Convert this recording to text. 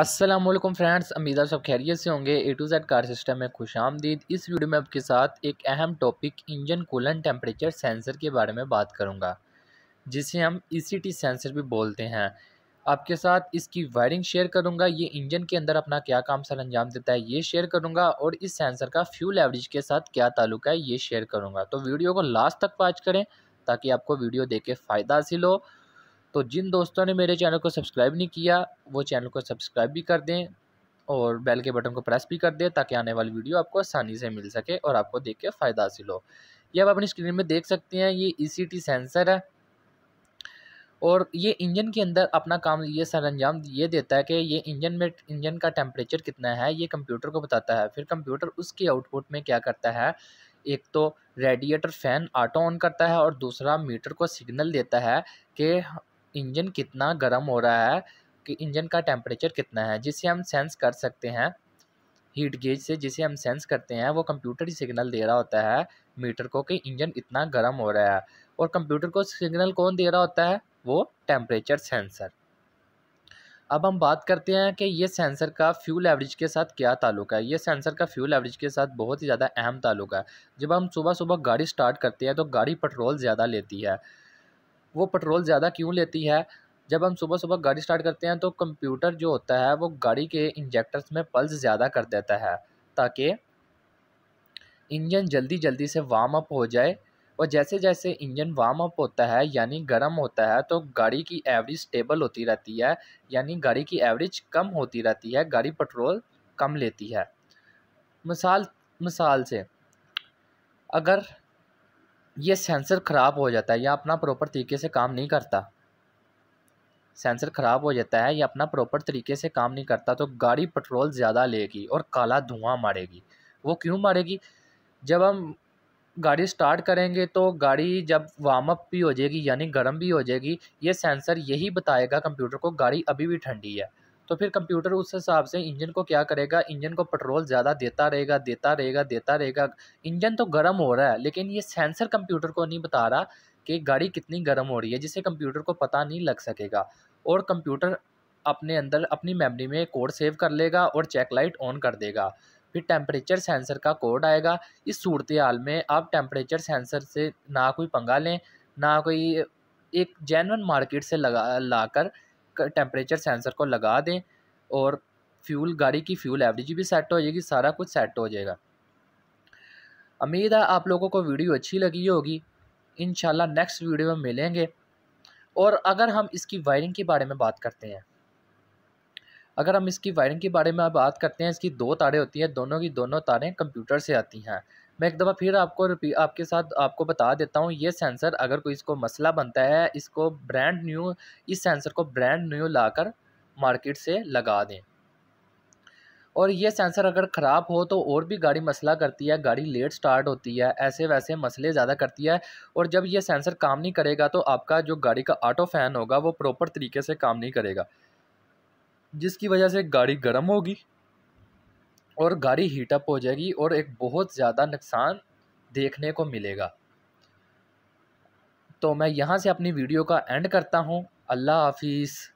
Aslam friends Amida सब खैरियत से होंगे A to Z car system में खुश आमदीद इस वीडियो में आपके साथ एक अहम topic engine coolant temperature sensor के बारे में बात करूंगा जिसे हम ई e सेंसर भी बोलते हैं आपके साथ इसकी वायरिंग शेयर करूंगा ये इंजन के अंदर अपना क्या काम सर अंजाम देता है ये शेयर करूंगा और इस सेंसर का फ्यूल एवरेज के साथ क्या ताल्लुक है ये शेयर करूँगा तो वीडियो को लास्ट तक वॉच करें ताकि आपको वीडियो देख के फ़ायदा हासिल हो तो जिन दोस्तों ने मेरे चैनल को सब्सक्राइब नहीं किया वो चैनल को सब्सक्राइब भी कर दें और बेल के बटन को प्रेस भी कर दें ताकि आने वाली वीडियो आपको आसानी से मिल सके और आपको देख के फ़ायदा हासिल हो ये आप अपनी स्क्रीन में देख सकते हैं ये ई e सेंसर है और ये इंजन के अंदर अपना काम ये सर अंजाम ये देता है कि ये इंजन में इंजन का टेम्परेचर कितना है ये कंप्यूटर को बताता है फिर कंप्यूटर उसके आउटपुट में क्या करता है एक तो रेडिएटर फ़ैन ऑटो ऑन करता है और दूसरा मीटर को सिग्नल देता है कि इंजन कितना गर्म हो रहा है कि इंजन का टेम्परेचर कितना है जिसे हम सेंस कर सकते हैं हीट गेज से जिसे हम सेंस करते हैं वो कंप्यूटर ही सिग्नल दे रहा होता है मीटर को कि इंजन इतना गर्म हो रहा है और कंप्यूटर को सिग्नल कौन दे रहा होता है वो टेम्परेचर सेंसर अब हम बात करते हैं कि ये सेंसर का फ्यूल एवरेज के साथ क्या ताल्लुक है ये सेंसर का फ्यूल एवरेज के साथ बहुत ही ज़्यादा अहम ताल्लुक है जब हम सुबह सुबह गाड़ी स्टार्ट करते हैं तो गाड़ी पेट्रोल ज़्यादा लेती है वो पेट्रोल ज़्यादा क्यों लेती है जब हम सुबह सुबह गाड़ी स्टार्ट करते हैं तो कंप्यूटर जो होता है वो गाड़ी के इंजेक्टर्स में पल्स ज़्यादा कर देता है ताकि इंजन जल्दी जल्दी से वार्म अप हो जाए और जैसे जैसे इंजन वार्म अप होता है यानी गर्म होता है तो गाड़ी की एवरेज स्टेबल होती रहती है यानी गाड़ी की एवरेज कम होती रहती है गाड़ी पेट्रोल कम लेती है मिसाल मिसाल से अगर ये सेंसर ख़राब हो जाता है या अपना प्रॉपर तरीके से काम नहीं करता सेंसर ख़राब हो जाता है या अपना प्रॉपर तरीके से काम नहीं करता तो गाड़ी पेट्रोल ज़्यादा लेगी और काला धुआं मारेगी वो क्यों मारेगी जब हम गाड़ी स्टार्ट करेंगे तो गाड़ी जब वार्म अप भी हो जाएगी यानी गर्म भी हो जाएगी ये सेंसर यही बताएगा कंप्यूटर को गाड़ी अभी भी ठंडी है तो फिर कंप्यूटर उस हिसाब से इंजन को क्या करेगा इंजन को पेट्रोल ज़्यादा देता रहेगा देता रहेगा देता रहेगा इंजन तो गर्म हो रहा है लेकिन ये सेंसर कंप्यूटर को नहीं बता रहा कि गाड़ी कितनी गर्म हो रही है जिसे कंप्यूटर को पता नहीं लग सकेगा और कंप्यूटर अपने अंदर अपनी मेमोरी में कोड सेव कर लेगा और चेक लाइट ऑन कर देगा फिर टेम्परेचर सेंसर का कोड आएगा इस सूरत हाल में आप टेम्परेचर सेंसर से ना कोई पंगा लें ना कोई एक जैनवन मार्केट से लगा लाकर टेम्परेचर सेंसर को लगा दें और फ्यूल गाड़ी की फ्यूल एवरेज भी सेट हो जाएगी सारा कुछ सेट हो जाएगा उम्मीद है आप लोगों को वीडियो अच्छी लगी होगी इन नेक्स्ट वीडियो में मिलेंगे और अगर हम इसकी वायरिंग के बारे में बात करते हैं अगर हम इसकी वायरिंग के बारे में बात करते हैं इसकी दो तारें होती हैं दोनों की दोनों तारें कंप्यूटर से आती हैं मैं एक दफ़ा फिर आपको आपके साथ आपको बता देता हूँ ये सेंसर अगर कोई इसको मसला बनता है इसको ब्रांड न्यू इस सेंसर को ब्रांड न्यू लाकर मार्केट से लगा दें और ये सेंसर अगर ख़राब हो तो और भी गाड़ी मसला करती है गाड़ी लेट स्टार्ट होती है ऐसे वैसे मसले ज़्यादा करती है और जब ये सेंसर काम नहीं करेगा तो आपका जो गाड़ी का ऑटो फैन होगा वो प्रॉपर तरीके से काम नहीं करेगा जिसकी वजह से गाड़ी गर्म होगी और गाड़ी हीटअप हो जाएगी और एक बहुत ज़्यादा नुकसान देखने को मिलेगा तो मैं यहाँ से अपनी वीडियो का एंड करता हूँ अल्लाह हाफिज़